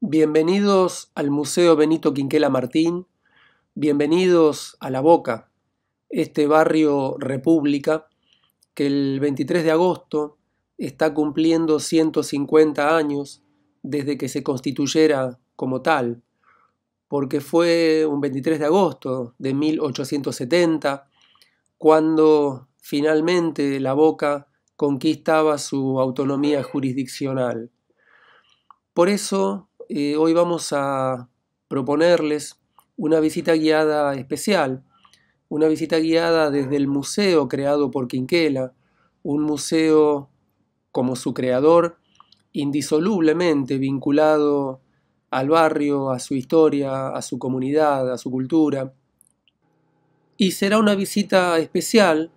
Bienvenidos al Museo Benito Quinquela Martín, bienvenidos a La Boca, este barrio República que el 23 de agosto está cumpliendo 150 años desde que se constituyera como tal, porque fue un 23 de agosto de 1870 cuando finalmente La Boca conquistaba su autonomía jurisdiccional. Por eso eh, hoy vamos a proponerles una visita guiada especial, una visita guiada desde el museo creado por Quinquela, un museo como su creador, indisolublemente vinculado al barrio, a su historia, a su comunidad, a su cultura. Y será una visita especial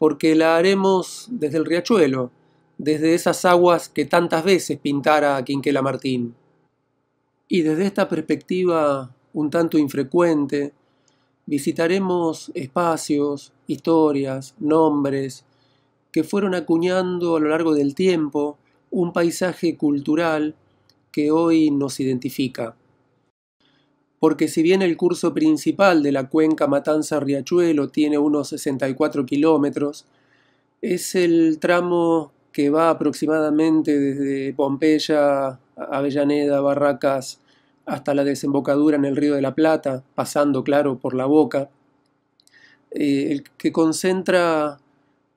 porque la haremos desde el riachuelo, desde esas aguas que tantas veces pintara Quinquela Martín. Y desde esta perspectiva un tanto infrecuente, visitaremos espacios, historias, nombres que fueron acuñando a lo largo del tiempo un paisaje cultural que hoy nos identifica. Porque si bien el curso principal de la cuenca Matanza-Riachuelo tiene unos 64 kilómetros, es el tramo que va aproximadamente desde Pompeya, Avellaneda, Barracas, hasta la desembocadura en el río de la Plata, pasando, claro, por la boca, eh, el que concentra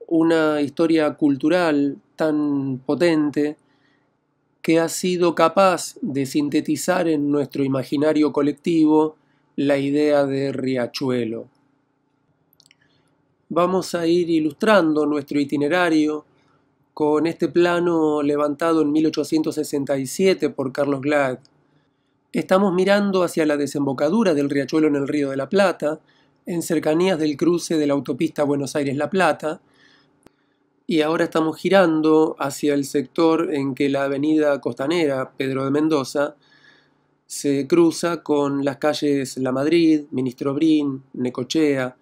una historia cultural tan potente que ha sido capaz de sintetizar en nuestro imaginario colectivo la idea de Riachuelo. Vamos a ir ilustrando nuestro itinerario con este plano levantado en 1867 por Carlos Glad. Estamos mirando hacia la desembocadura del riachuelo en el Río de la Plata, en cercanías del cruce de la autopista Buenos Aires-La Plata, y ahora estamos girando hacia el sector en que la avenida costanera Pedro de Mendoza se cruza con las calles La Madrid, Ministro Brin, Necochea,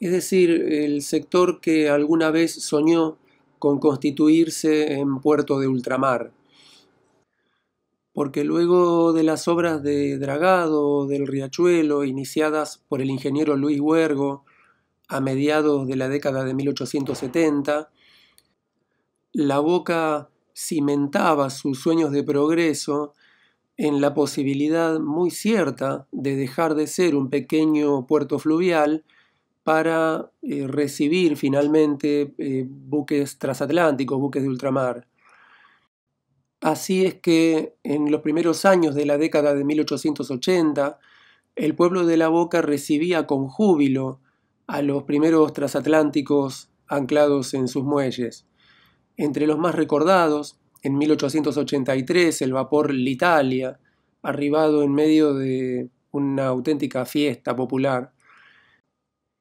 es decir, el sector que alguna vez soñó con constituirse en puerto de ultramar. Porque luego de las obras de dragado del riachuelo iniciadas por el ingeniero Luis Huergo a mediados de la década de 1870, la boca cimentaba sus sueños de progreso en la posibilidad muy cierta de dejar de ser un pequeño puerto fluvial para eh, recibir finalmente eh, buques transatlánticos, buques de ultramar. Así es que en los primeros años de la década de 1880, el pueblo de La Boca recibía con júbilo a los primeros transatlánticos anclados en sus muelles. Entre los más recordados, en 1883 el vapor Litalia, arribado en medio de una auténtica fiesta popular,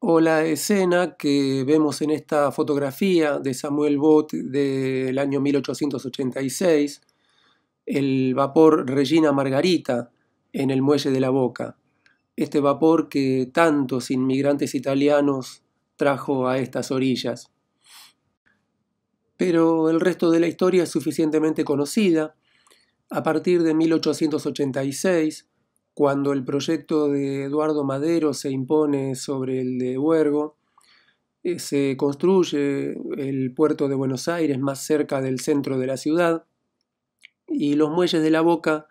o la escena que vemos en esta fotografía de Samuel Bott del año 1886, el vapor Regina Margarita en el muelle de la Boca, este vapor que tantos inmigrantes italianos trajo a estas orillas. Pero el resto de la historia es suficientemente conocida. A partir de 1886, cuando el proyecto de Eduardo Madero se impone sobre el de Huergo, eh, se construye el puerto de Buenos Aires más cerca del centro de la ciudad y los muelles de la boca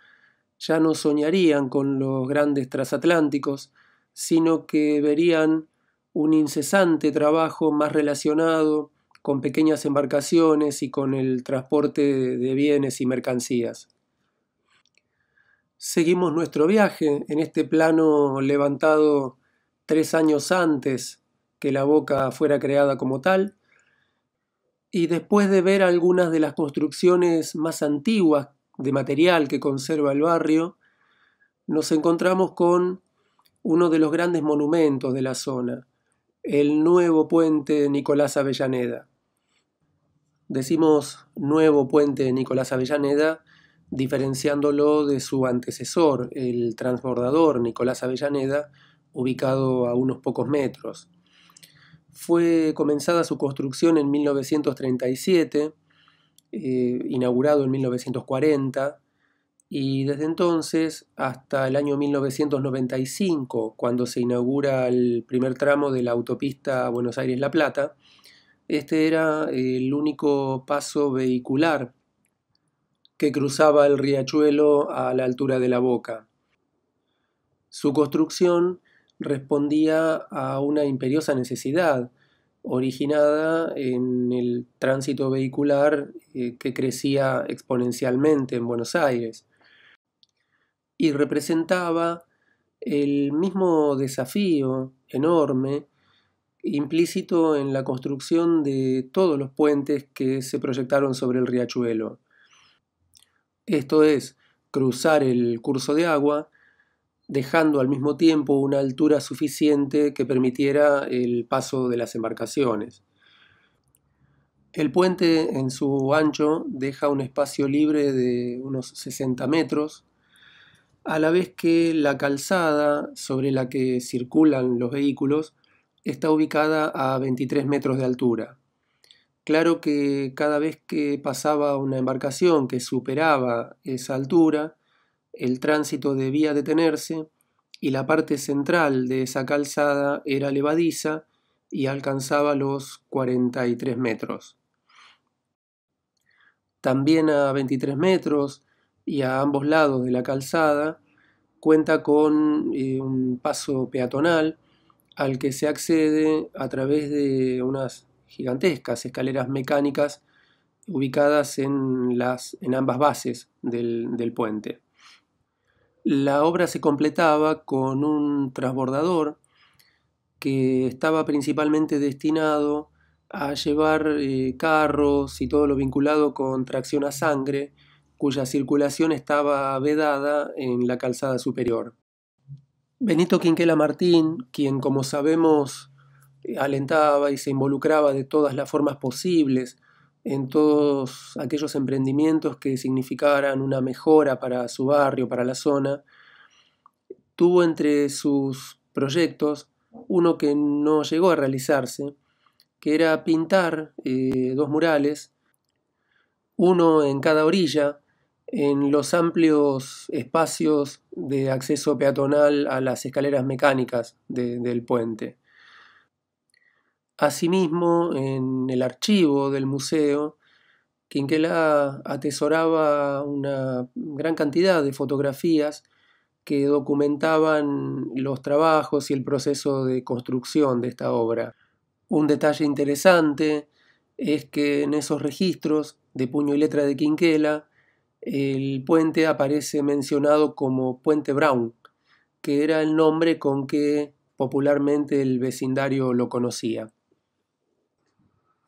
ya no soñarían con los grandes transatlánticos, sino que verían un incesante trabajo más relacionado con pequeñas embarcaciones y con el transporte de bienes y mercancías seguimos nuestro viaje en este plano levantado tres años antes que la boca fuera creada como tal, y después de ver algunas de las construcciones más antiguas de material que conserva el barrio, nos encontramos con uno de los grandes monumentos de la zona, el nuevo puente Nicolás Avellaneda. Decimos nuevo puente Nicolás Avellaneda diferenciándolo de su antecesor, el transbordador Nicolás Avellaneda, ubicado a unos pocos metros. Fue comenzada su construcción en 1937, eh, inaugurado en 1940, y desde entonces hasta el año 1995, cuando se inaugura el primer tramo de la autopista Buenos Aires-La Plata, este era el único paso vehicular que cruzaba el riachuelo a la altura de la boca. Su construcción respondía a una imperiosa necesidad originada en el tránsito vehicular eh, que crecía exponencialmente en Buenos Aires y representaba el mismo desafío enorme implícito en la construcción de todos los puentes que se proyectaron sobre el riachuelo. Esto es cruzar el curso de agua dejando al mismo tiempo una altura suficiente que permitiera el paso de las embarcaciones. El puente en su ancho deja un espacio libre de unos 60 metros, a la vez que la calzada sobre la que circulan los vehículos está ubicada a 23 metros de altura. Claro que cada vez que pasaba una embarcación que superaba esa altura, el tránsito debía detenerse y la parte central de esa calzada era levadiza y alcanzaba los 43 metros. También a 23 metros y a ambos lados de la calzada cuenta con eh, un paso peatonal al que se accede a través de unas gigantescas escaleras mecánicas ubicadas en, las, en ambas bases del, puente. La obra se completaba con un transbordador que estaba principalmente destinado a llevar eh, carros y todo lo vinculado con tracción a sangre, cuya circulación estaba vedada en la calzada superior. Benito Quinquela Martín, quien como sabemos eh, alentaba y se involucraba de todas las formas posibles en todos aquellos emprendimientos que significaran una mejora para su barrio, para la zona. Tuvo entre sus proyectos uno que no llegó a realizarse, que era pintar eh, dos murales, uno en cada orilla, en los amplios espacios de acceso peatonal a las escaleras mecánicas del puente. Asimismo, en el archivo del museo, Quinquela atesoraba una gran cantidad de fotografías que documentaban los trabajos y el proceso de construcción de esta obra. Un detalle interesante es que en esos registros de puño y letra de Quinquela, el puente aparece mencionado como Puente Brown, que era el nombre con que popularmente el vecindario lo conocía.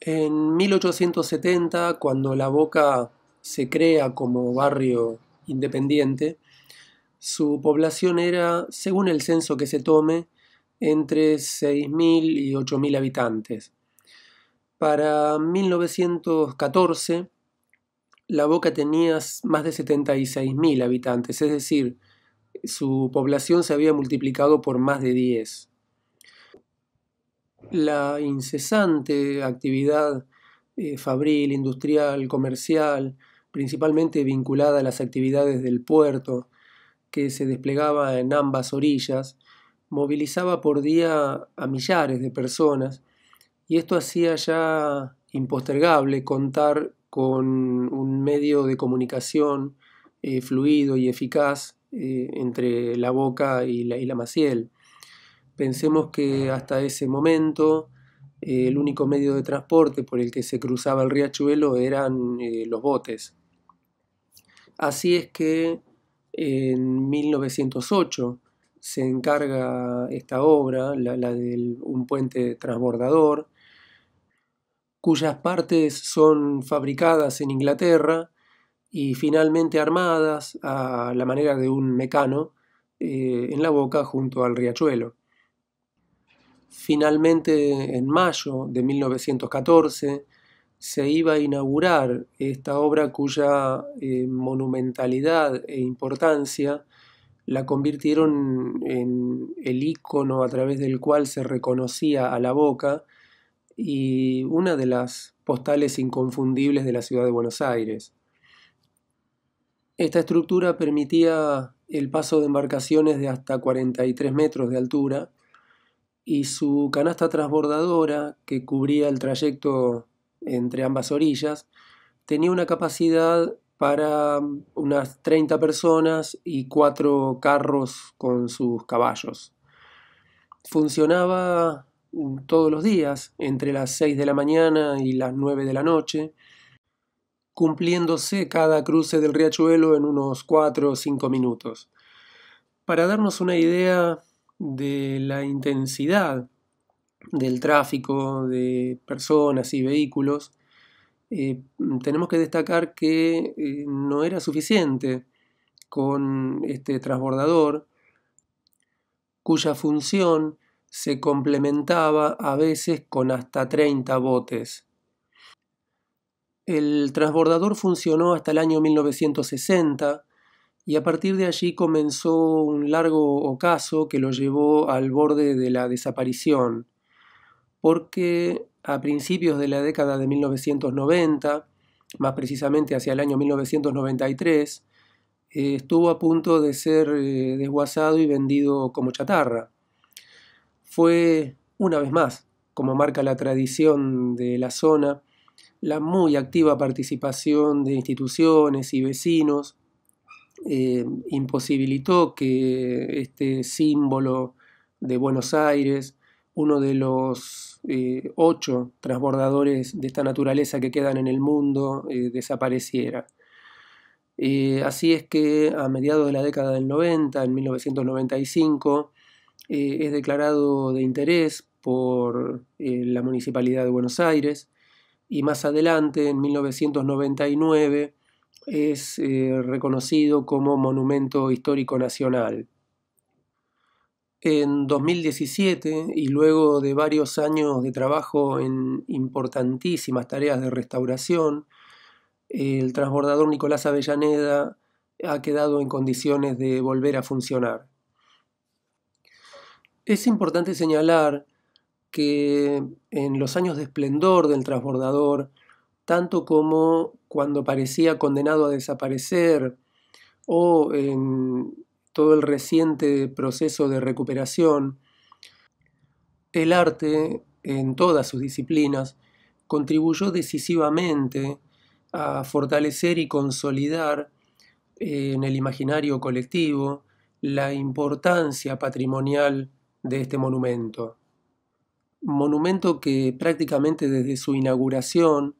En 1870, cuando La Boca se crea como barrio independiente, su población era, según el censo que se tome, entre 6.000 y 8.000 habitantes. Para 1914, La Boca tenía más de 76.000 habitantes, es decir, su población se había multiplicado por más de 10 la incesante actividad eh, fabril, industrial, comercial, principalmente vinculada a las actividades del puerto, que se desplegaba en ambas orillas, movilizaba por día a millares de personas y esto hacía ya impostergable contar con un medio de comunicación eh, fluido y eficaz eh, entre la boca y la, y la maciel. Pensemos que hasta ese momento eh, el único medio de transporte por el que se cruzaba el riachuelo eran eh, los botes. Así es que en 1908 se encarga esta obra, la, de un puente transbordador, cuyas partes son fabricadas en Inglaterra y finalmente armadas a la manera de un mecano eh, en la boca junto al riachuelo. Finalmente, en mayo de 1914, se iba a inaugurar esta obra cuya eh, monumentalidad e importancia la convirtieron en el icono a través del cual se reconocía a la boca y una de las postales inconfundibles de la ciudad de Buenos Aires. Esta estructura permitía el paso de embarcaciones de hasta 43 metros de altura y su canasta transbordadora que cubría el trayecto entre ambas orillas tenía una capacidad para mm, unas 30 personas y cuatro carros con sus caballos. Funcionaba mm, todos los días, entre las 6 de la mañana y las 9 de la noche, cumpliéndose cada cruce del riachuelo en unos 4 o 5 minutos. Para darnos una idea de la intensidad del tráfico de personas y vehículos, eh, tenemos que destacar que eh, no era suficiente con este transbordador cuya función se complementaba a veces con hasta 30 botes. El transbordador funcionó hasta el año 1960 y a partir de allí comenzó un largo ocaso que lo llevó al borde de la desaparición, porque a principios de la década de 1990, más precisamente hacia el año 1993, eh, estuvo a punto de ser eh, desguazado y vendido como chatarra. Fue, una vez más, como marca la tradición de la zona, la muy activa participación de instituciones y vecinos eh, imposibilitó que este símbolo de Buenos Aires, uno de los eh, ocho transbordadores de esta naturaleza que quedan en el mundo, eh, desapareciera. así es que a mediados de la década del 90, en 1995, es declarado de interés por la Municipalidad de Buenos Aires y más adelante, en 1999, es eh, reconocido como Monumento Histórico Nacional. En 2017, y luego de varios años de trabajo en importantísimas tareas de restauración, el transbordador Nicolás Avellaneda ha quedado en condiciones de volver a funcionar. Es importante señalar que en los años de esplendor del transbordador, tanto como cuando parecía condenado a desaparecer o en todo el reciente proceso de recuperación, el arte, en todas sus disciplinas, contribuyó decisivamente a fortalecer y consolidar eh, en el imaginario colectivo la importancia patrimonial de este monumento. Monumento que prácticamente desde su inauguración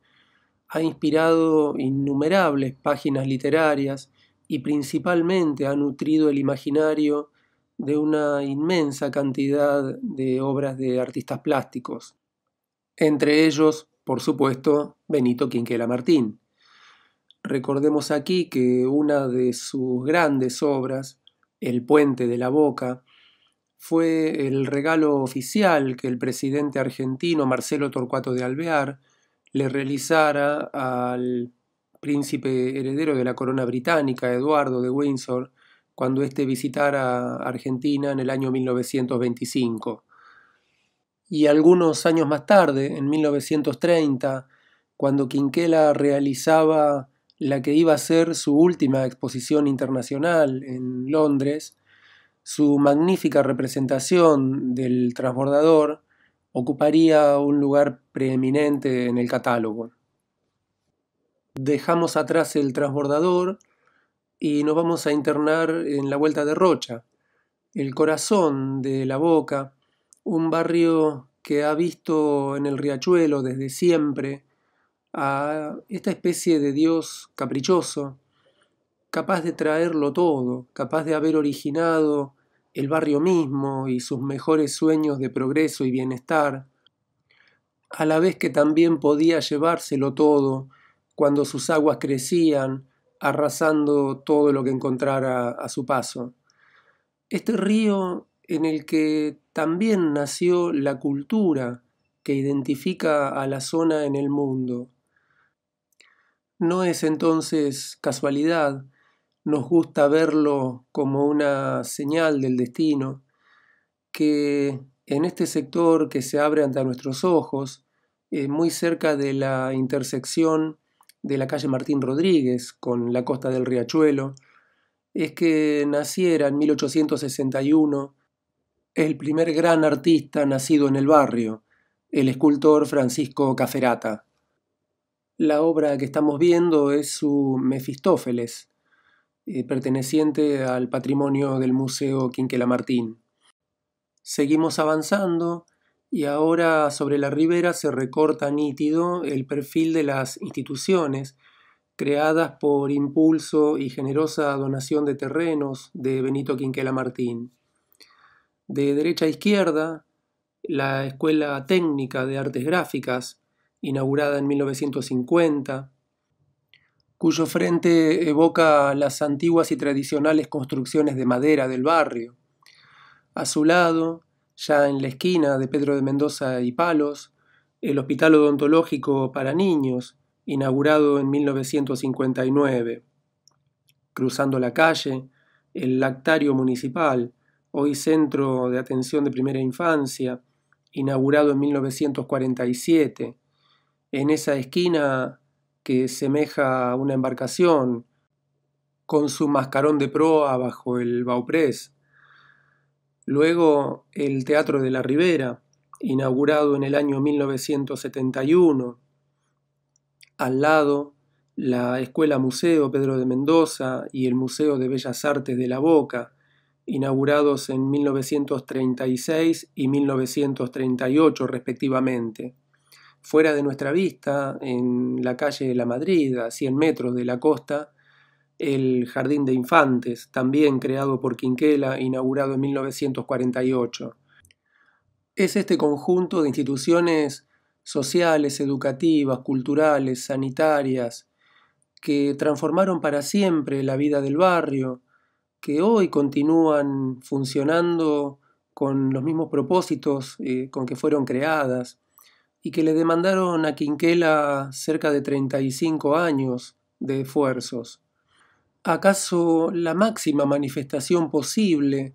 ha inspirado innumerables páginas literarias y principalmente ha nutrido el imaginario de una inmensa cantidad de obras de artistas plásticos, entre ellos, por supuesto, Benito Quinquela Martín. Recordemos aquí que una de sus grandes obras, El puente de la boca, fue el regalo oficial que el presidente argentino Marcelo Torcuato de Alvear le realizara al príncipe heredero de la corona británica, Eduardo de Windsor, cuando éste visitara Argentina en el año 1925. Y algunos años más tarde, en 1930, cuando Quinquela realizaba la que iba a ser su última exposición internacional en Londres, su magnífica representación del transbordador ocuparía un lugar preeminente en el catálogo. Dejamos atrás el transbordador y nos vamos a internar en la Vuelta de Rocha, el corazón de La Boca, un barrio que ha visto en el riachuelo desde siempre a esta especie de dios caprichoso, capaz de traerlo todo, capaz de haber originado el barrio mismo y sus mejores sueños de progreso y bienestar, a la vez que también podía llevárselo todo cuando sus aguas crecían, arrasando todo lo que encontrara a su paso. Este río en el que también nació la cultura que identifica a la zona en el mundo. No es entonces casualidad nos gusta verlo como una señal del destino, que en este sector que se abre ante nuestros ojos, eh, muy cerca de la intersección de la calle Martín Rodríguez con la costa del Riachuelo, es que naciera en 1861 el primer gran artista nacido en el barrio, el escultor Francisco Caferata. La obra que estamos viendo es su Mefistófeles, eh, perteneciente al patrimonio del Museo Quinquela Martín. Seguimos avanzando y ahora sobre la ribera se recorta nítido el perfil de las instituciones creadas por impulso y generosa donación de terrenos de Benito Quinquela Martín. De derecha a izquierda, la Escuela Técnica de Artes Gráficas, inaugurada en 1950, cuyo frente evoca las antiguas y tradicionales construcciones de madera del barrio. A su lado, ya en la esquina de Pedro de Mendoza y Palos, el Hospital Odontológico para Niños, inaugurado en 1959. Cruzando la calle, el Lactario Municipal, hoy Centro de Atención de Primera Infancia, inaugurado en 1947. En esa esquina que semeja a una embarcación, con su mascarón de proa bajo el bauprés. Luego el Teatro de la Ribera, inaugurado en el año 1971. Al lado, la Escuela Museo Pedro de Mendoza y el Museo de Bellas Artes de La Boca, inaugurados en 1936 y 1938 respectivamente fuera de nuestra vista, en la calle de la Madrid, a 100 metros de la costa, el Jardín de Infantes, también creado por Quinquela, inaugurado en 1948. Es este conjunto de instituciones sociales, educativas, culturales, sanitarias, que transformaron para siempre la vida del barrio, que hoy continúan funcionando con los mismos propósitos eh, con que fueron creadas, y que le demandaron a Quinquela cerca de 35 años de esfuerzos. ¿Acaso la máxima manifestación posible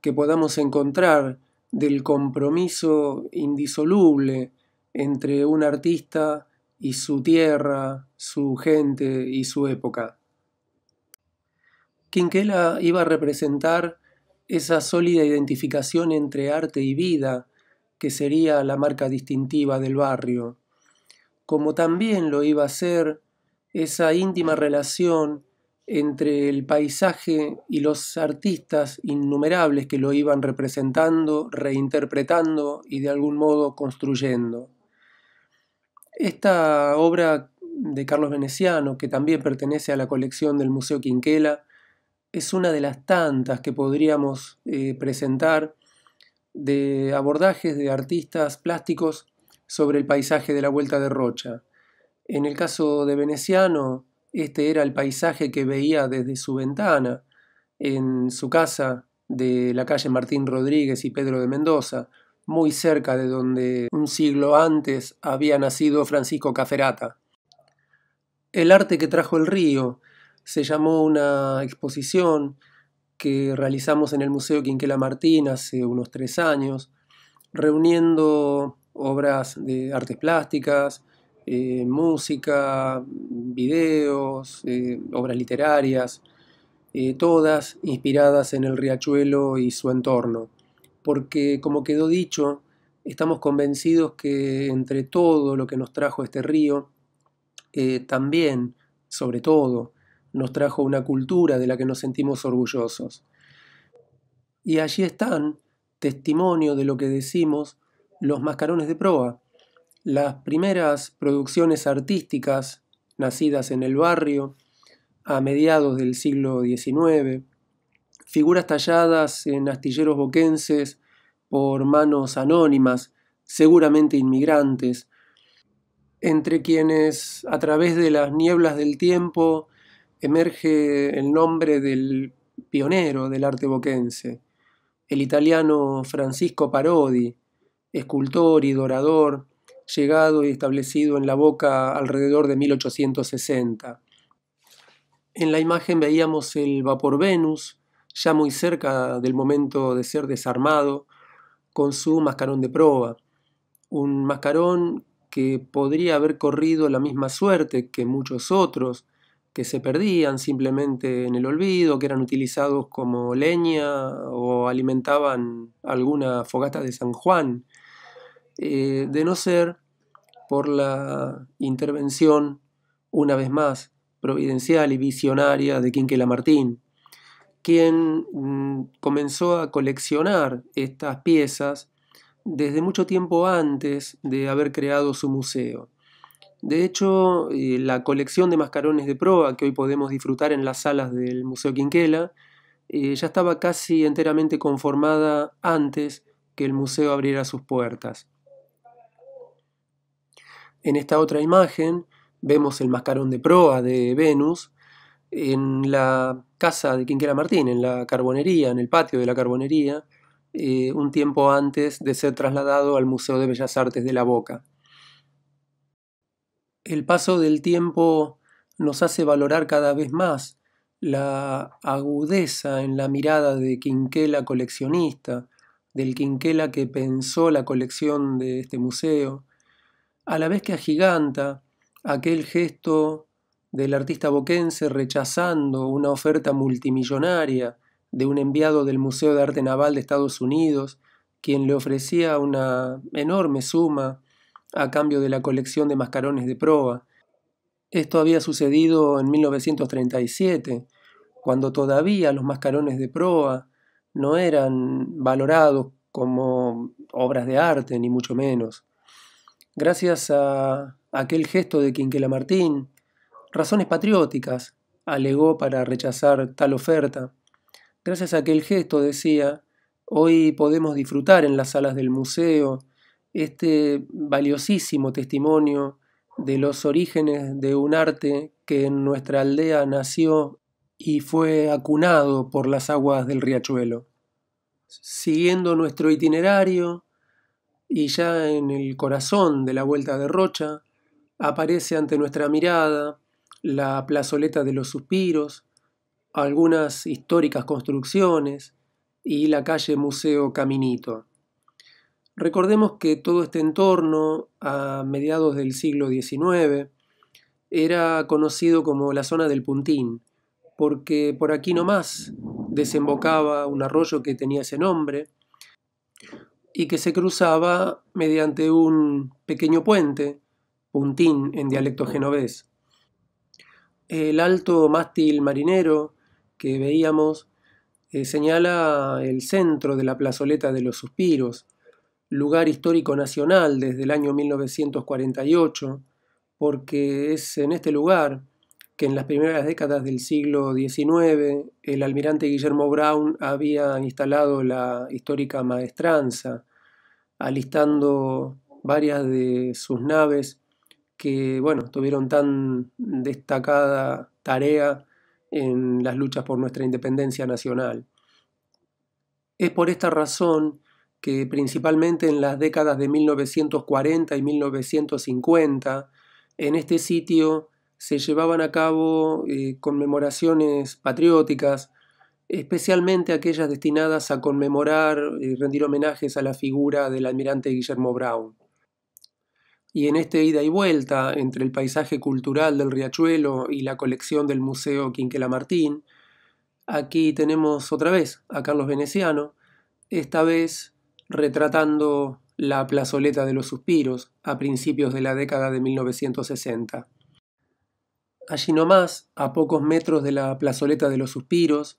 que podamos encontrar del compromiso indisoluble entre un artista y su tierra, su gente y su época? Quinquela iba a representar esa sólida identificación entre arte y vida que sería la marca distintiva del barrio, como también lo iba a ser esa íntima relación entre el paisaje y los artistas innumerables que lo iban representando, reinterpretando y de algún modo construyendo. Esta obra de Carlos Veneciano, que también pertenece a la colección del Museo Quinquela, es una de las tantas que podríamos eh, presentar de abordajes de artistas plásticos sobre el paisaje de la Vuelta de Rocha. En el caso de Veneciano, este era el paisaje que veía desde su ventana, en su casa de la calle Martín Rodríguez y Pedro de Mendoza, muy cerca de donde un siglo antes había nacido Francisco Caferata. El arte que trajo el río se llamó una exposición que realizamos en el Museo Quinquela Martín hace unos tres años, reuniendo obras de artes plásticas, eh, música, videos, eh, obras literarias, eh, todas inspiradas en el riachuelo y su entorno, porque como quedó dicho, estamos convencidos que entre todo lo que nos trajo este río, también, sobre todo, nos trajo una cultura de la que nos sentimos orgullosos. Y allí están, testimonio de lo que decimos, los mascarones de proa, las primeras producciones artísticas nacidas en el barrio a mediados del siglo XIX, figuras talladas en astilleros boquenses por manos anónimas, seguramente inmigrantes, entre quienes a través de las nieblas del tiempo emerge el nombre del pionero del arte boquense, el italiano Francisco Parodi, escultor y dorador, llegado y establecido en la boca alrededor de 1860. En la imagen veíamos el vapor Venus, ya muy cerca del momento de ser desarmado, con su mascarón de proa, un mascarón que podría haber corrido la misma suerte que muchos otros, que se perdían simplemente en el olvido, que eran utilizados como leña o alimentaban alguna fogata de San Juan, eh, de no ser por la intervención, una vez más, providencial y visionaria de Quinquela Martín, quien mm, comenzó a coleccionar estas piezas desde mucho tiempo antes de haber creado su museo. De hecho, eh, la colección de mascarones de proa que hoy podemos disfrutar en las salas del Museo Quinquela eh, ya estaba casi enteramente conformada antes que el museo abriera sus puertas. En esta otra imagen vemos el mascarón de proa de Venus en la casa de Quinquela Martín, en la carbonería, en el patio de la carbonería, eh, un tiempo antes de ser trasladado al Museo de Bellas Artes de La Boca. El paso del tiempo nos hace valorar cada vez más la agudeza en la mirada de Quinquela coleccionista, del Quinquela que pensó la colección de este museo, a la vez que agiganta aquel gesto del artista boquense rechazando una oferta multimillonaria de un enviado del Museo de Arte Naval de Estados Unidos, quien le ofrecía una enorme suma a cambio de la colección de mascarones de proa. Esto había sucedido en 1937, cuando todavía los mascarones de proa no eran valorados como obras de arte, ni mucho menos. Gracias a aquel gesto de Quinquela Martín, razones patrióticas alegó para rechazar tal oferta. Gracias a aquel gesto, decía, hoy podemos disfrutar en las salas del museo este valiosísimo testimonio de los orígenes de un arte que en nuestra aldea nació y fue acunado por las aguas del riachuelo. Siguiendo nuestro itinerario, y ya en el corazón de la Vuelta de Rocha, aparece ante nuestra mirada la plazoleta de los suspiros, algunas históricas construcciones y la calle Museo Caminito. Recordemos que todo este entorno, a mediados del siglo XIX, era conocido como la zona del Puntín, porque por aquí nomás desembocaba un arroyo que tenía ese nombre y que se cruzaba mediante un pequeño puente, puntín en dialecto genovés. El alto mástil marinero que veíamos eh, señala el centro de la plazoleta de los suspiros, lugar histórico nacional desde el año 1948, porque es en este lugar que en las primeras décadas del siglo XIX el almirante Guillermo Brown había instalado la histórica maestranza, alistando varias de sus naves que, bueno, tuvieron tan destacada tarea en las luchas por nuestra independencia nacional. Es por esta razón que principalmente en las décadas de 1940 y 1950, en este sitio se llevaban a cabo eh, conmemoraciones patrióticas, especialmente aquellas destinadas a conmemorar y rendir homenajes a la figura del almirante Guillermo Brown. Y en este ida y vuelta entre el paisaje cultural del riachuelo y la colección del Museo Quinquela Martín, aquí tenemos otra vez a Carlos Veneciano, esta vez retratando la plazoleta de los suspiros a principios de la década de 1960. Allí nomás, a pocos metros de la plazoleta de los suspiros,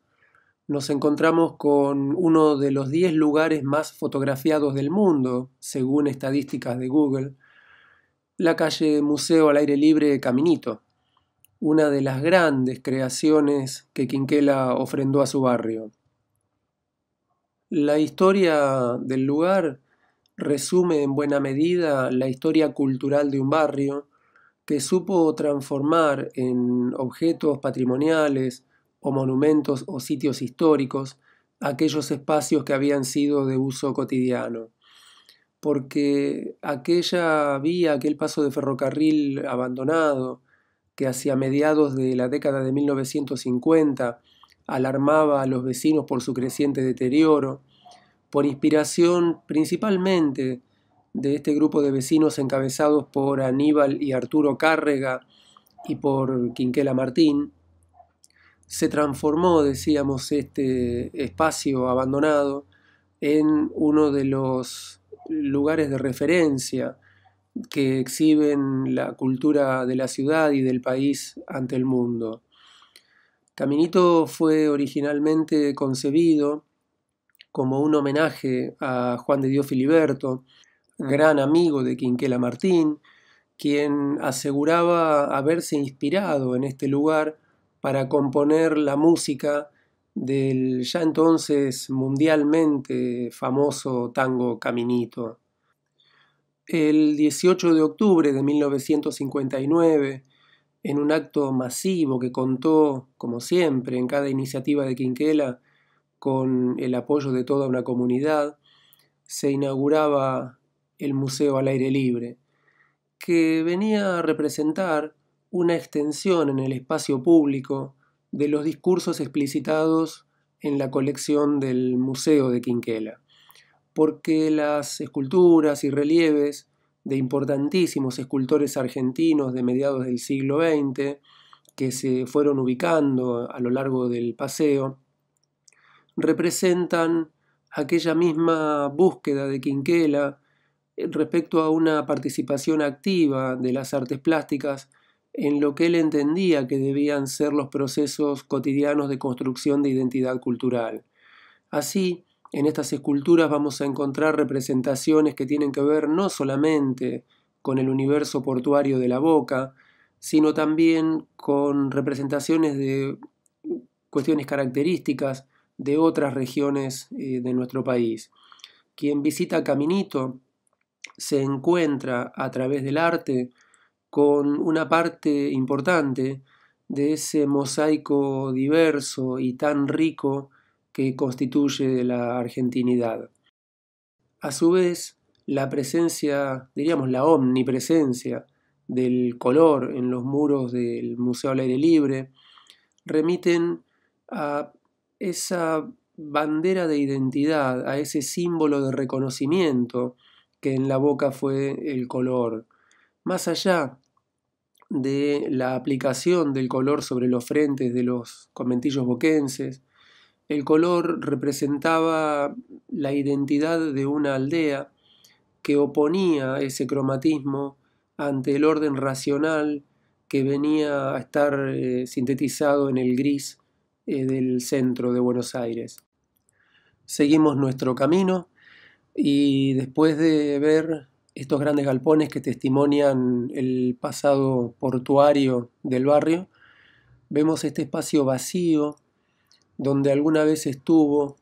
nos encontramos con uno de los 10 lugares más fotografiados del mundo, según estadísticas de Google, la calle Museo al Aire Libre Caminito, una de las grandes creaciones que Quinquela ofrendó a su barrio. La historia del lugar resume en buena medida la historia cultural de un barrio que supo transformar en objetos patrimoniales o monumentos o sitios históricos aquellos espacios que habían sido de uso cotidiano. Porque aquella vía, aquel paso de ferrocarril abandonado, que hacia mediados de la década de 1950 alarmaba a los vecinos por su creciente deterioro, por inspiración principalmente de este grupo de vecinos encabezados por Aníbal y Arturo Cárrega y por Quinquela Martín, se transformó, decíamos, este espacio abandonado en uno de los lugares de referencia que exhiben la cultura de la ciudad y del país ante el mundo. Caminito fue originalmente concebido como un homenaje a Juan de Dios Filiberto, gran amigo de Quinquela Martín, quien aseguraba haberse inspirado en este lugar para componer la música del ya entonces mundialmente famoso tango Caminito. El 18 de octubre de 1959, en un acto masivo que contó, como siempre, en cada iniciativa de Quinquela, con el apoyo de toda una comunidad, se inauguraba el Museo al Aire Libre, que venía a representar una extensión en el espacio público de los discursos explicitados en la colección del Museo de Quinquela, porque las esculturas y relieves de importantísimos escultores argentinos de mediados del siglo XX que se fueron ubicando a lo largo del paseo, representan aquella misma búsqueda de Quinquela eh, respecto a una participación activa de las artes plásticas en lo que él entendía que debían ser los procesos cotidianos de construcción de identidad cultural. Así, en estas esculturas vamos a encontrar representaciones que tienen que ver no solamente con el universo portuario de la boca, sino también con representaciones de cuestiones características de otras regiones eh, de nuestro país. Quien visita Caminito se encuentra a través del arte con una parte importante de ese mosaico diverso y tan rico que constituye la argentinidad. A su vez, la presencia, diríamos la omnipresencia, del color en los muros del Museo al Aire Libre, remiten a esa bandera de identidad, a ese símbolo de reconocimiento que en la boca fue el color. Más allá de la aplicación del color sobre los frentes de los conventillos boquenses, el color representaba la identidad de una aldea que oponía ese cromatismo ante el orden racional que venía a estar eh, sintetizado en el gris eh, del centro de Buenos Aires. Seguimos nuestro camino y después de ver estos grandes galpones que testimonian el pasado portuario del barrio, vemos este espacio vacío donde alguna vez estuvo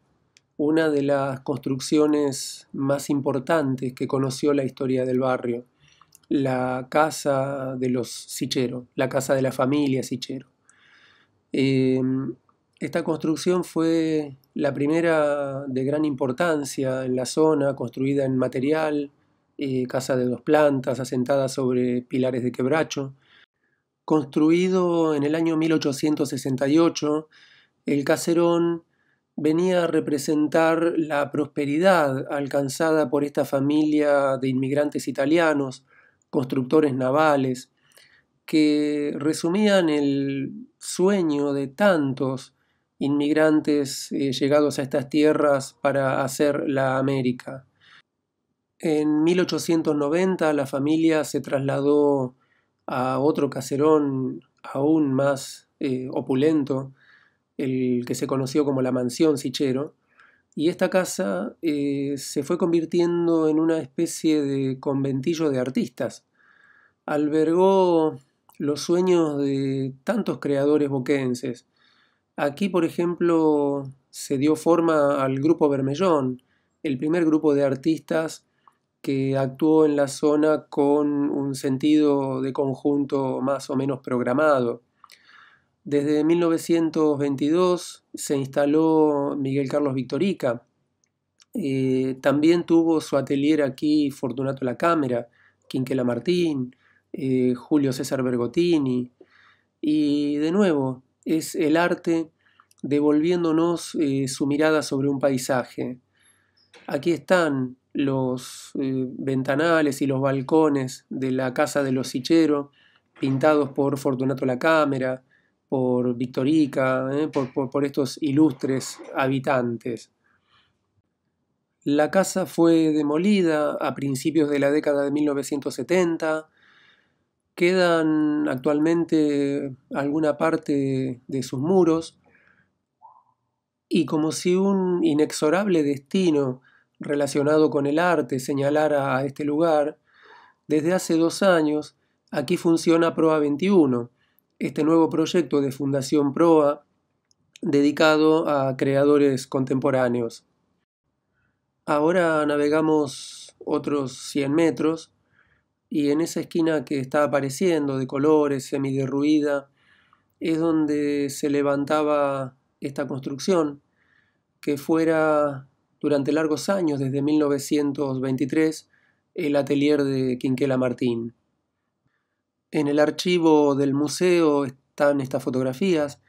una de las construcciones más importantes que conoció la historia del barrio, la casa de los Sichero, la casa de la familia Sichero. Em, esta construcción fue la primera de gran importancia en la zona, construida en material, eh, casa de dos plantas, asentada sobre pilares de quebracho. Construido en el año 1868, el caserón venía a representar la prosperidad alcanzada por esta familia de inmigrantes italianos, constructores navales, que resumían el sueño de tantos inmigrantes eh, llegados a estas tierras para hacer la América. En 1890 la familia se trasladó a otro caserón aún más eh, opulento, el que se conoció como la mansión Sichero, y esta casa eh, se fue convirtiendo en una especie de conventillo de artistas. Albergó los sueños de tantos creadores boquenses. Aquí, por ejemplo, se dio forma al grupo Bermellón, el primer grupo de artistas que actuó en la zona con un sentido de conjunto más o menos programado. Desde 1922 se instaló Miguel Carlos Victorica. Eh, también tuvo su atelier aquí Fortunato La Cámara, Quinquela Martín, eh, Julio César Bergotini. Y de nuevo, es el arte devolviéndonos eh, su mirada sobre un paisaje. Aquí están los ventanales y los balcones de la casa de los Sichero, pintados por Fortunato La Cámara por Victorica, ¿eh? por, por estos ilustres habitantes. La casa fue demolida a principios de la década de 1970. Quedan actualmente alguna parte de sus muros y como si un inexorable destino relacionado con el arte señalara a este lugar, desde hace dos años aquí funciona Proa 21, este nuevo proyecto de Fundación Proa dedicado a creadores contemporáneos. Ahora navegamos otros 100 metros y en esa esquina que está apareciendo de colores, semiderruida, es donde se levantaba esta construcción que fuera durante largos años, desde 1923, el atelier de Quinquela Martín. En el archivo del museo están estas fotografías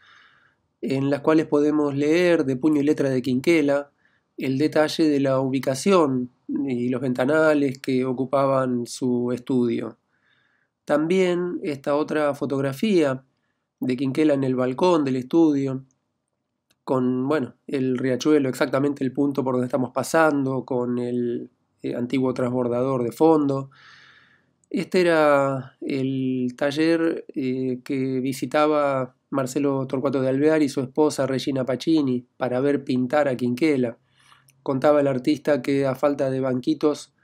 en las cuales podemos leer de puño y letra de Quinquela el detalle de la ubicación y los ventanales que ocupaban su estudio. También esta otra fotografía de Quinquela en el balcón del estudio, con bueno, el riachuelo, exactamente el punto por donde estamos pasando, con el eh, antiguo transbordador de fondo. Este era el taller eh, que visitaba Marcelo Torcuato de Alvear y su esposa Regina Pacini para ver pintar a Quinquela. Contaba el artista que a falta de banquitos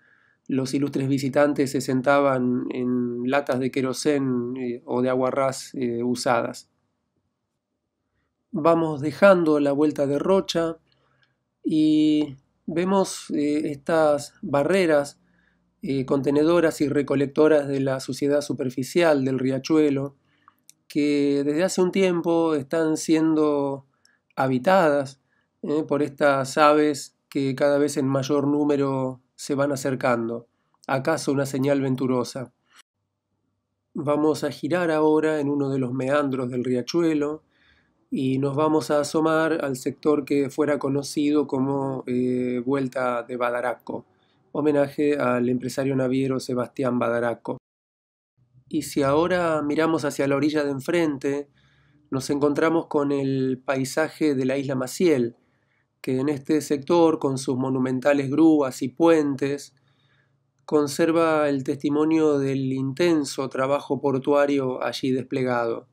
los ilustres visitantes se sentaban en latas de querosén eh, o de aguarrás eh, usadas. Vamos dejando la vuelta de Rocha y vemos estas barreras eh, contenedoras y recolectoras de la suciedad superficial del riachuelo, que desde hace un tiempo están siendo habitadas eh, por estas aves que cada vez en mayor número se van acercando. ¿Acaso una señal venturosa? Vamos a girar ahora en uno de los meandros del riachuelo y nos vamos a asomar al sector que fuera conocido como eh, Vuelta de Badaraco homenaje al empresario naviero Sebastián Badaraco. Y si ahora miramos hacia la orilla de enfrente, nos encontramos con el paisaje de la isla Maciel, que en este sector, con sus monumentales grúas y puentes, conserva el testimonio del intenso trabajo portuario allí desplegado.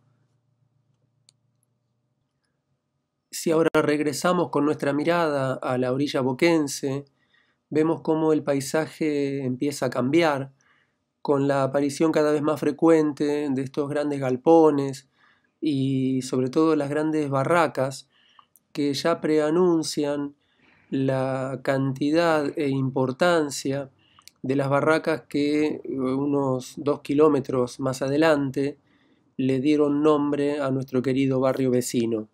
Si ahora regresamos con nuestra mirada a la orilla boquense, vemos cómo el paisaje empieza a cambiar, con la aparición cada vez más frecuente de estos grandes galpones y sobre todo las grandes barracas que ya preanuncian la cantidad e importancia de las barracas que eh, unos dos kilómetros más adelante le dieron nombre a nuestro querido barrio vecino.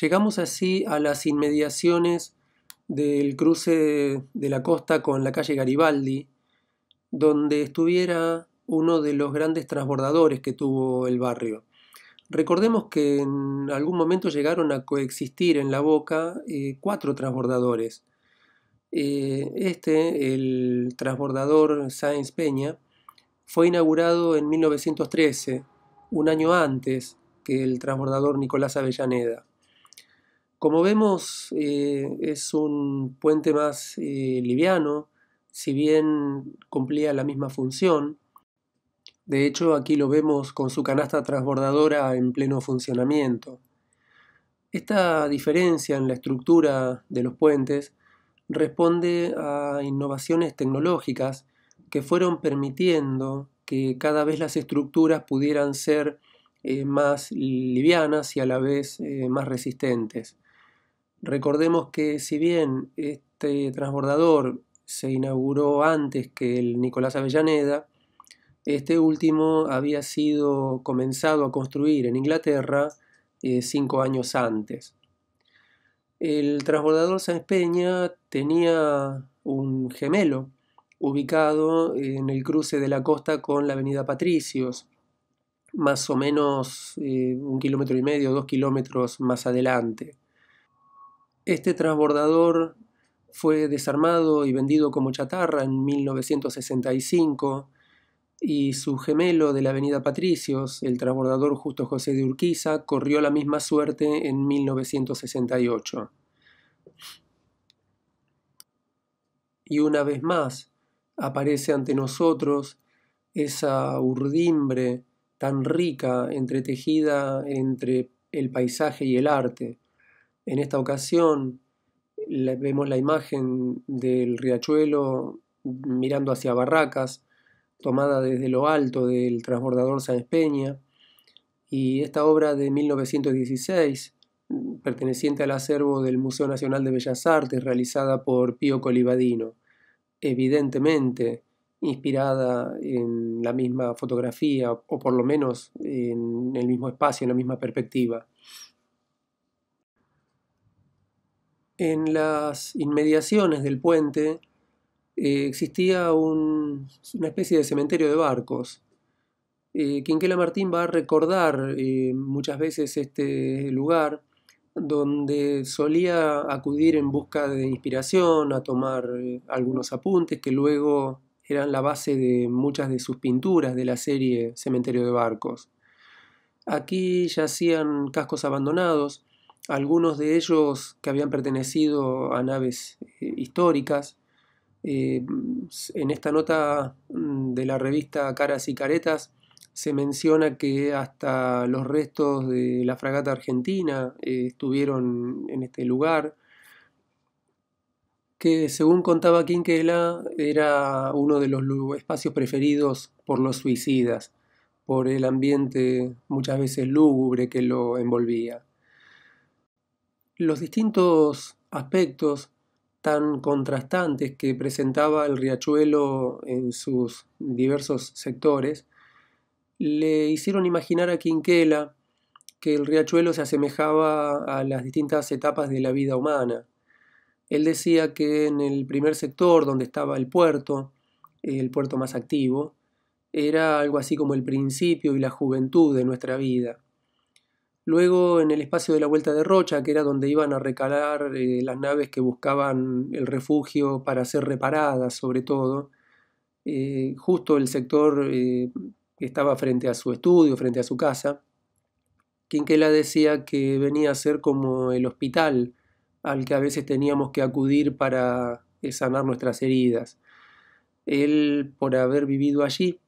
Llegamos así a las inmediaciones del cruce de la costa con la calle Garibaldi, donde estuviera uno de los grandes transbordadores que tuvo el barrio. Recordemos que en algún momento llegaron a coexistir en la boca eh, cuatro transbordadores. Eh, este, el transbordador Sáenz Peña, fue inaugurado en 1913, un año antes que el transbordador Nicolás Avellaneda. Como vemos, eh, es un puente más eh, liviano, si bien cumplía la misma función. De hecho, aquí lo vemos con su canasta transbordadora en pleno funcionamiento. Esta diferencia en la estructura de los puentes responde a innovaciones tecnológicas que fueron permitiendo que cada vez las estructuras pudieran ser eh, más livianas y a la vez más resistentes. Recordemos que si bien este transbordador se inauguró antes que el Nicolás Avellaneda, este último había sido comenzado a construir en Inglaterra eh, cinco años antes. El transbordador San Espeña tenía un gemelo ubicado en el cruce de la costa con la avenida Patricios, más o menos eh, un kilómetro y medio, dos kilómetros más adelante. Este transbordador fue desarmado y vendido como chatarra en 1965 y su gemelo de la Avenida Patricios, el transbordador Justo José de Urquiza, corrió la misma suerte en 1968. Y una vez más aparece ante nosotros esa urdimbre tan rica, entretejida entre el paisaje y el arte, en esta ocasión vemos la imagen del riachuelo mirando hacia Barracas, tomada desde lo alto del transbordador Sáenz Peña, y esta obra de 1916, perteneciente al acervo del Museo Nacional de Bellas Artes, realizada por Pío Colibadino, evidentemente inspirada en la misma fotografía, o por lo menos en el mismo espacio, en la misma perspectiva. En las inmediaciones del puente eh, existía una especie de cementerio de barcos. Quinquela eh, Martín va a recordar eh, muchas veces este lugar donde solía acudir en busca de inspiración, a tomar algunos apuntes que luego eran la base de muchas de sus pinturas de la serie Cementerio de Barcos. Aquí yacían cascos abandonados algunos de ellos que habían pertenecido a naves eh, históricas. Eh, en esta nota mm, de la revista Caras y Caretas se menciona que hasta los restos de la fragata argentina eh, estuvieron en este lugar, que según contaba Quinquela era uno de los espacios preferidos por los suicidas, por el ambiente muchas veces lúgubre que lo envolvía. Los distintos aspectos tan contrastantes que presentaba el riachuelo en sus diversos sectores le hicieron imaginar a Quinquela que el riachuelo se asemejaba a las distintas etapas de la vida humana. Él decía que en el primer sector, donde estaba el puerto, el puerto más activo, era algo así como el principio y la juventud de nuestra vida. Luego en el espacio de la Vuelta de Rocha, que era donde iban a recalar eh, las naves que buscaban el refugio para ser reparadas sobre todo, eh, justo el sector eh, que estaba frente a su estudio, frente a su casa, Quinquela decía que venía a ser como el hospital al que a veces teníamos que acudir para sanar nuestras heridas. Él, por haber vivido allí,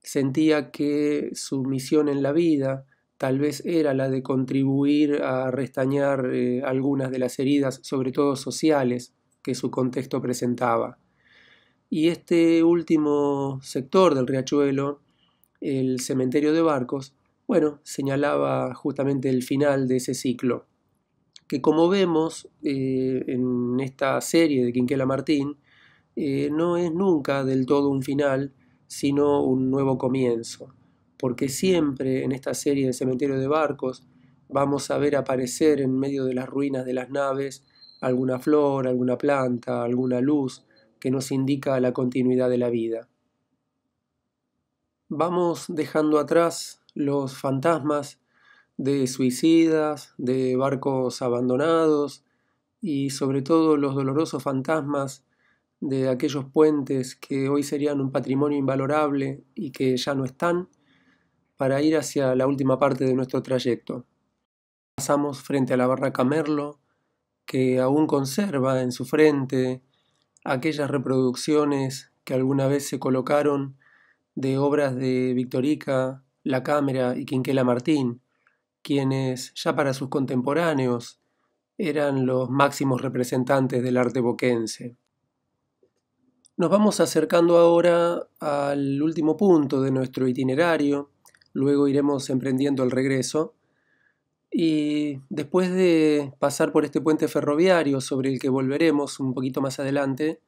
sentía que su misión en la vida, tal vez era la de contribuir a restañar eh, algunas de las heridas, sobre todo sociales, que su contexto presentaba. Y este último sector del riachuelo, el cementerio de barcos, bueno, señalaba justamente el final de ese ciclo, que como vemos eh, en esta serie de Quinquela Martín, eh, no es nunca del todo un final, sino un nuevo comienzo porque siempre en esta serie de cementerio de barcos vamos a ver aparecer en medio de las ruinas de las naves alguna flor, alguna planta, alguna luz que nos indica la continuidad de la vida. Vamos dejando atrás los fantasmas de suicidas, de barcos abandonados y sobre todo los dolorosos fantasmas de aquellos puentes que hoy serían un patrimonio invalorable y que ya no están para ir hacia la última parte de nuestro trayecto. Pasamos frente a la barra Camerlo... que aún conserva en su frente aquellas reproducciones que alguna vez se colocaron de obras de Victorica, La Cámara y Quinquela Martín, quienes ya para sus contemporáneos eran los máximos representantes del arte boquense. Nos vamos acercando ahora al último punto de nuestro itinerario, luego iremos emprendiendo el regreso. Y después de pasar por este puente ferroviario sobre el que volveremos un poquito más adelante,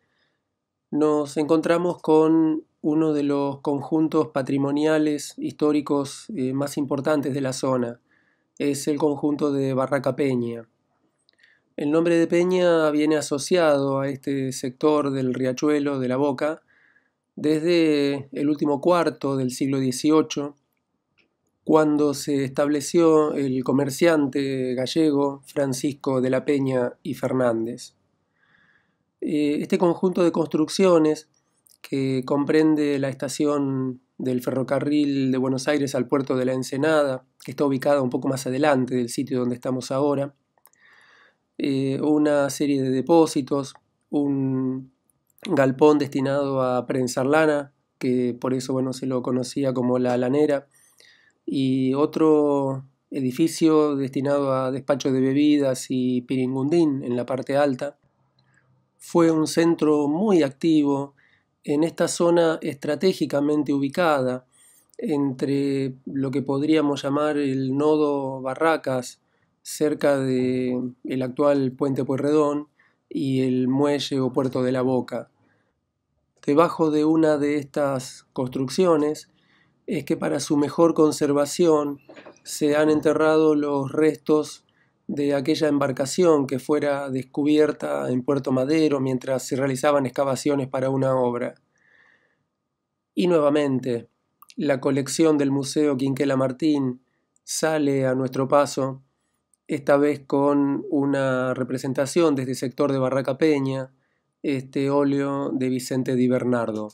nos encontramos con uno de los conjuntos patrimoniales históricos eh, más importantes de la zona. Es el conjunto de Barraca Peña. El nombre de Peña viene asociado a este sector del riachuelo de la Boca desde el último cuarto del siglo XVIII cuando se estableció el comerciante gallego Francisco de la Peña y Fernández. Eh, este conjunto de construcciones, que comprende la estación del ferrocarril de Buenos Aires al puerto de la Ensenada, que está ubicada un poco más adelante del sitio donde estamos ahora, eh, una serie de depósitos, un galpón destinado a prensar lana, que por eso bueno, se lo conocía como la lanera, y otro edificio destinado a despacho de bebidas y piringundín en la parte alta. Fue un centro muy activo en esta zona estratégicamente ubicada entre lo que podríamos llamar el nodo Barracas, cerca del el actual puente puerredón y el muelle o puerto de la Boca. Debajo de una de estas construcciones es que para su mejor conservación se han enterrado los restos de aquella embarcación que fuera descubierta en Puerto Madero mientras se realizaban excavaciones para una obra. Y nuevamente, la colección del Museo Quinquela Martín sale a nuestro paso, esta vez con una representación desde el sector de Barraca Peña, este óleo de Vicente Di Bernardo.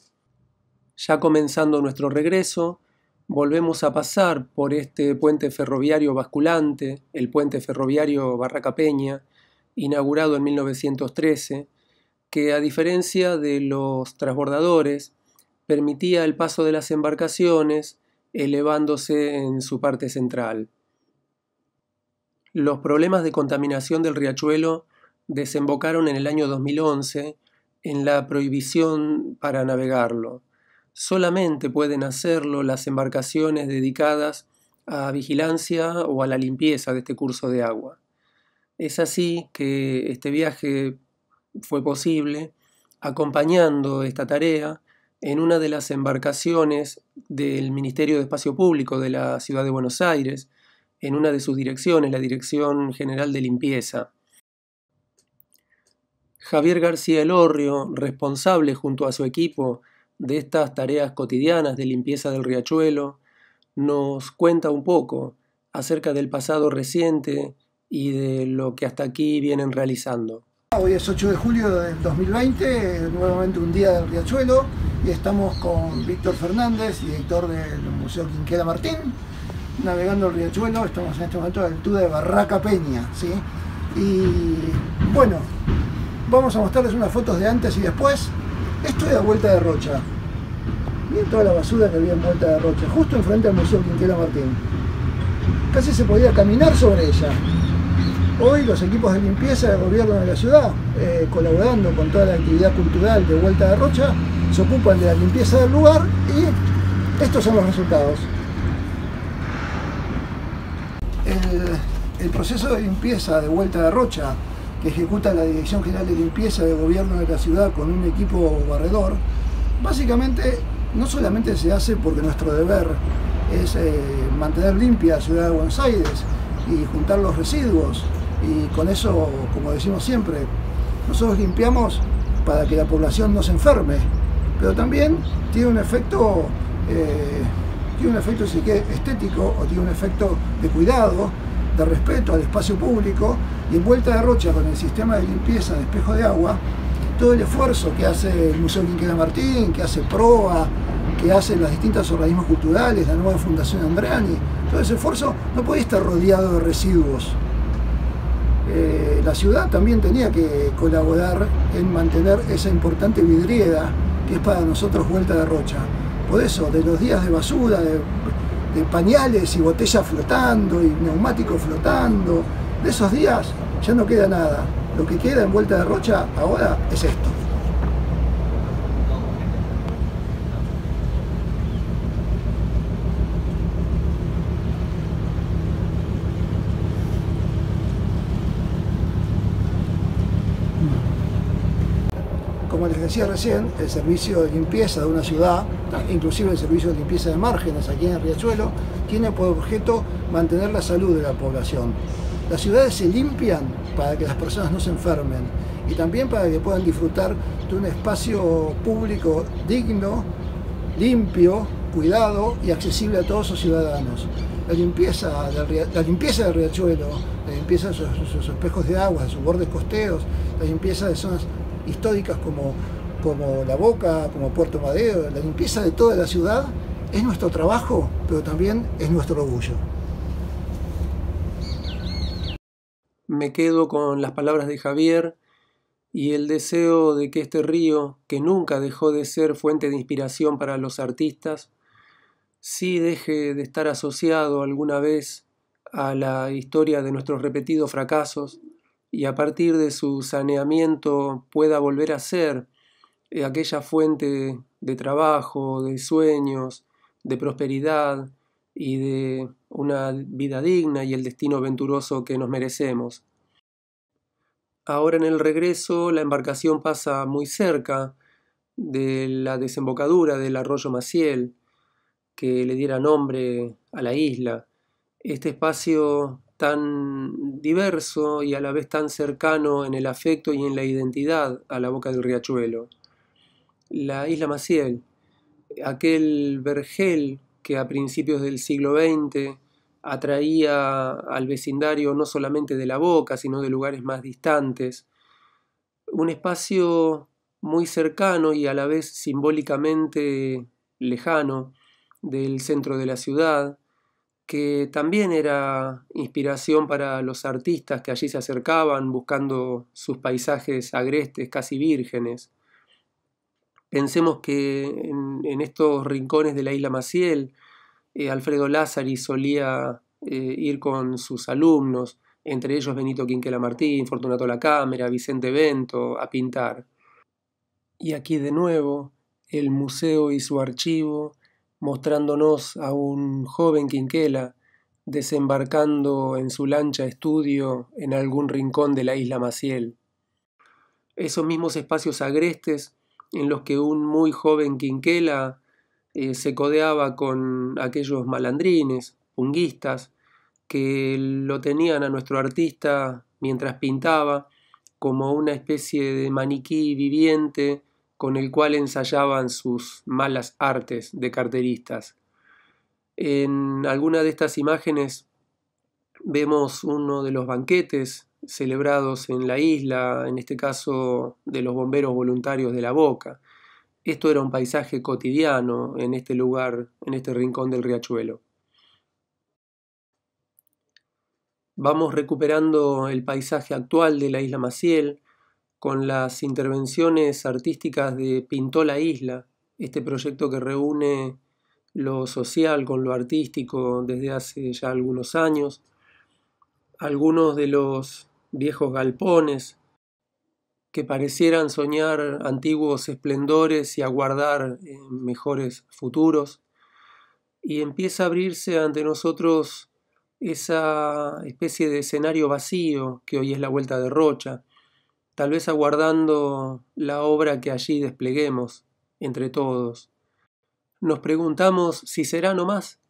Ya comenzando nuestro regreso, volvemos a pasar por este puente ferroviario basculante, el puente ferroviario Barracapeña, inaugurado en 1913, que a diferencia de los transbordadores, permitía el paso de las embarcaciones elevándose en su parte central. Los problemas de contaminación del riachuelo desembocaron en el año 2011 en la prohibición para navegarlo solamente pueden hacerlo las embarcaciones dedicadas a vigilancia o a la limpieza de este curso de agua. Es así que este viaje fue posible acompañando esta tarea en una de las embarcaciones del Ministerio de Espacio Público de la Ciudad de Buenos Aires, en una de sus direcciones, la Dirección General de Limpieza. Javier García Elorrio, responsable junto a su equipo de estas tareas cotidianas de limpieza del riachuelo, nos cuenta un poco acerca del pasado reciente y de lo que hasta aquí vienen realizando. Hoy es 8 de julio del 2020, nuevamente un día del riachuelo, y estamos con Víctor Fernández, director del Museo Quinquela Martín, navegando el riachuelo, estamos en este momento a la altura de Barraca Peña, ¿sí? Y bueno, vamos a mostrarles unas fotos de antes y después, esto es a vuelta de Rocha. Miren toda la basura que había en vuelta de Rocha, justo enfrente al Museo Quintela Martín. Casi se podía caminar sobre ella. Hoy los equipos de limpieza del gobierno de la ciudad, eh, colaborando con toda la actividad cultural de Vuelta de Rocha, se ocupan de la limpieza del lugar y estos son los resultados. el proceso de limpieza de Vuelta de Rocha que ejecuta la Dirección General de Limpieza del Gobierno de la Ciudad con un equipo barredor, básicamente no solamente se hace porque nuestro deber es eh, mantener limpia la ciudad de Buenos Aires y juntar los residuos y con eso, como decimos siempre, nosotros limpiamos para que la población no se enferme, pero también tiene un efecto, eh, tiene un efecto si estético o tiene un efecto de cuidado de respeto al espacio público y en Vuelta de Rocha con el sistema de limpieza de espejo de agua, todo el esfuerzo que hace el Museo Quinquena Martín, que hace PROA, que hacen los distintos organismos culturales, la nueva Fundación Andreani, todo ese esfuerzo no podía estar rodeado de residuos. Eh, la ciudad también tenía que colaborar en mantener esa importante vidriera que es para nosotros Vuelta de Rocha. Por eso, de los días de basura, de de pañales y botellas flotando y neumáticos flotando. De esos días ya no queda nada. Lo que queda en vuelta de rocha ahora es esto. decía recién, el servicio de limpieza de una ciudad, inclusive el servicio de limpieza de márgenes aquí en el Riachuelo, tiene por objeto mantener la salud de la población. Las ciudades se limpian para que las personas no se enfermen y también para que puedan disfrutar de un espacio público digno, limpio, cuidado y accesible a todos sus ciudadanos. La limpieza, la, limpieza del riachuelo, la limpieza de sus, espejos de agua, de sus bordes costeros, la limpieza de zonas históricas como como La Boca, como Puerto Madero, la limpieza de toda la ciudad, es nuestro trabajo, pero también es nuestro orgullo. Me quedo con las palabras de Javier y el deseo de que este río, que nunca dejó de ser fuente de inspiración para los artistas, sí deje de estar asociado alguna vez a la historia de nuestros repetidos fracasos y a partir de su saneamiento pueda volver a ser eh, aquella fuente de trabajo, de sueños, de prosperidad y de una vida digna y el destino venturoso que nos merecemos. Ahora en el regreso la embarcación pasa muy cerca de la desembocadura del arroyo Maciel, que le diera nombre a la isla. Este espacio tan diverso y a la vez tan cercano en el afecto y en la identidad a la boca del riachuelo la isla Maciel, aquel vergel que a principios del siglo XX atraía al vecindario no solamente de la boca, sino de lugares más distantes. Un espacio muy cercano y a la vez simbólicamente lejano del centro de la ciudad, que también era inspiración para los artistas que allí se acercaban buscando sus paisajes agrestes, casi vírgenes. Pensemos que en, estos rincones de la isla Maciel, eh, Alfredo Lázari solía eh, ir con sus alumnos, entre ellos Benito Quinquela Martín, Fortunato La Cámara, Vicente Bento, a pintar. Y aquí de nuevo el museo y su archivo mostrándonos a un joven Quinquela desembarcando en su lancha estudio en algún rincón de la isla Maciel. Esos mismos espacios agrestes en los que un muy joven Quinquela eh, se codeaba con aquellos malandrines, punguistas, que lo tenían a nuestro artista mientras pintaba como una especie de maniquí viviente con el cual ensayaban sus malas artes de carteristas. En alguna de estas imágenes vemos uno de los banquetes celebrados en la isla, en este caso de los bomberos voluntarios de la Boca. Esto era un paisaje cotidiano en este lugar, en este rincón del riachuelo. Vamos recuperando el paisaje actual de la isla Maciel con las intervenciones artísticas de Pintó la Isla, este proyecto que reúne lo social con lo artístico desde hace ya algunos años. Algunos de los viejos galpones, que parecieran soñar antiguos esplendores y aguardar eh, mejores futuros. Y empieza a abrirse ante nosotros esa especie de escenario vacío que hoy es la Vuelta de Rocha, tal vez aguardando la obra que allí despleguemos entre todos. Nos preguntamos si será no más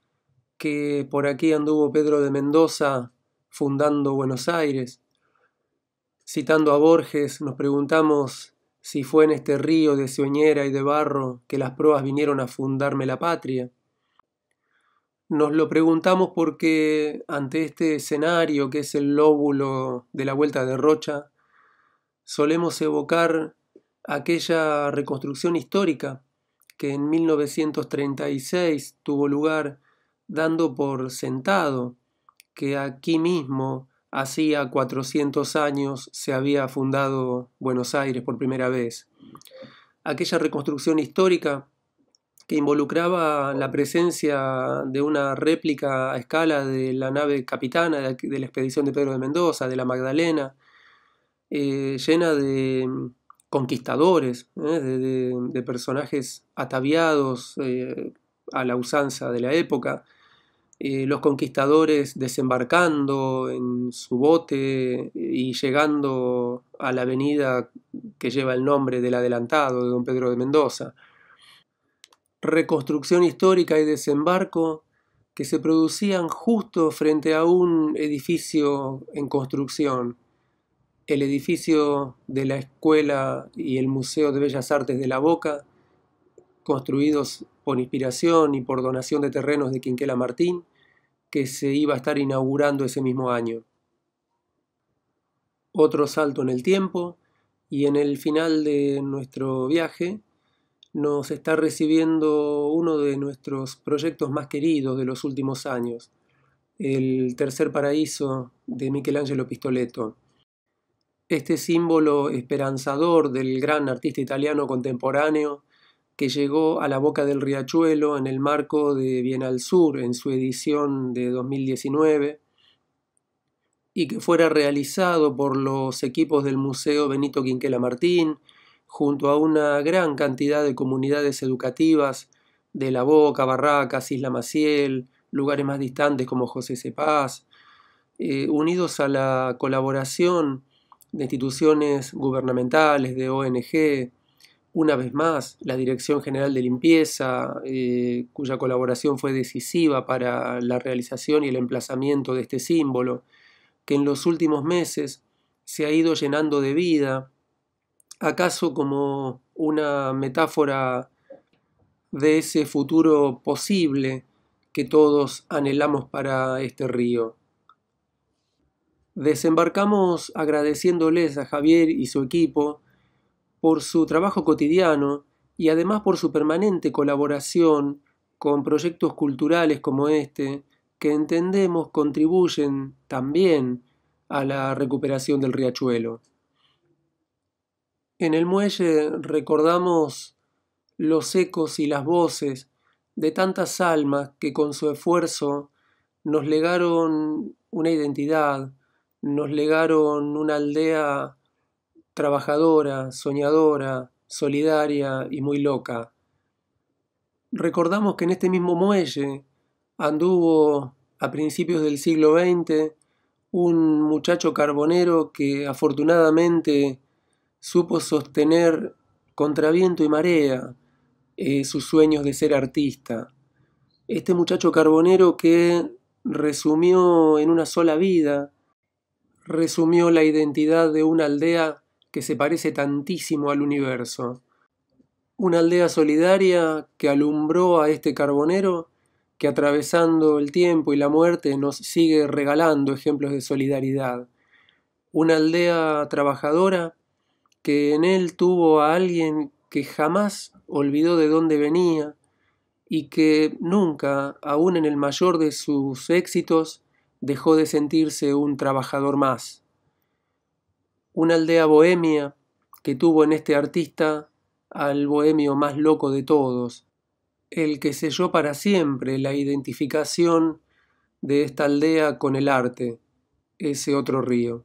que por aquí anduvo Pedro de Mendoza fundando Buenos Aires, Citando a Borges, nos preguntamos si fue en este río de soñera y de barro que las pruebas vinieron a fundarme la patria. Nos lo preguntamos porque ante este escenario que es el lóbulo de la vuelta de Rocha, solemos evocar aquella reconstrucción histórica que en 1936 tuvo lugar dando por sentado que aquí mismo Hacía 400 años se había fundado Buenos Aires por primera vez. Aquella reconstrucción histórica que involucraba la presencia de una réplica a escala de la nave capitana de la expedición de Pedro de Mendoza, de la Magdalena, eh, llena de conquistadores, ¿eh? de, personajes ataviados eh, a la usanza de la época, eh, los conquistadores desembarcando en su bote eh, y llegando a la avenida que lleva el nombre del adelantado de don Pedro de Mendoza. Reconstrucción histórica y desembarco que se producían justo frente a un edificio en construcción, el edificio de la Escuela y el Museo de Bellas Artes de la Boca, construidos por inspiración y por donación de terrenos de Quinquela Martín, que se iba a estar inaugurando ese mismo año. Otro salto en el tiempo y en el final de nuestro viaje nos está recibiendo uno de nuestros proyectos más queridos de los últimos años, el Tercer Paraíso de Michelangelo Pistoletto. Este símbolo esperanzador del gran artista italiano contemporáneo que llegó a la boca del riachuelo en el marco de Bienal Sur en su edición de 2019 y que fuera realizado por los equipos del Museo Benito Quinquela Martín junto a una gran cantidad de comunidades educativas de La Boca, Barracas, Isla Maciel, lugares más distantes como José Cepaz, eh, unidos a la colaboración de instituciones gubernamentales, de ONG, una vez más, la Dirección General de Limpieza, eh, cuya colaboración fue decisiva para la realización y el emplazamiento de este símbolo, que en los últimos meses se ha ido llenando de vida, acaso como una metáfora de ese futuro posible que todos anhelamos para este río. Desembarcamos agradeciéndoles a Javier y su equipo por su trabajo cotidiano y además por su permanente colaboración con proyectos culturales como este, que entendemos contribuyen también a la recuperación del riachuelo. En el muelle recordamos los ecos y las voces de tantas almas que con su esfuerzo nos legaron una identidad, nos legaron una aldea trabajadora, soñadora, solidaria y muy loca. Recordamos que en este mismo muelle anduvo a principios del siglo XX un muchacho carbonero que afortunadamente supo sostener contra viento y marea eh, sus sueños de ser artista. Este muchacho carbonero que resumió en una sola vida, resumió la identidad de una aldea que se parece tantísimo al universo. Una aldea solidaria que alumbró a este carbonero que atravesando el tiempo y la muerte nos sigue regalando ejemplos de solidaridad. Una aldea trabajadora que en él tuvo a alguien que jamás olvidó de dónde venía y que nunca, aun en el mayor de sus éxitos, dejó de sentirse un trabajador más una aldea bohemia que tuvo en este artista al bohemio más loco de todos, el que selló para siempre la identificación de esta aldea con el arte, ese otro río.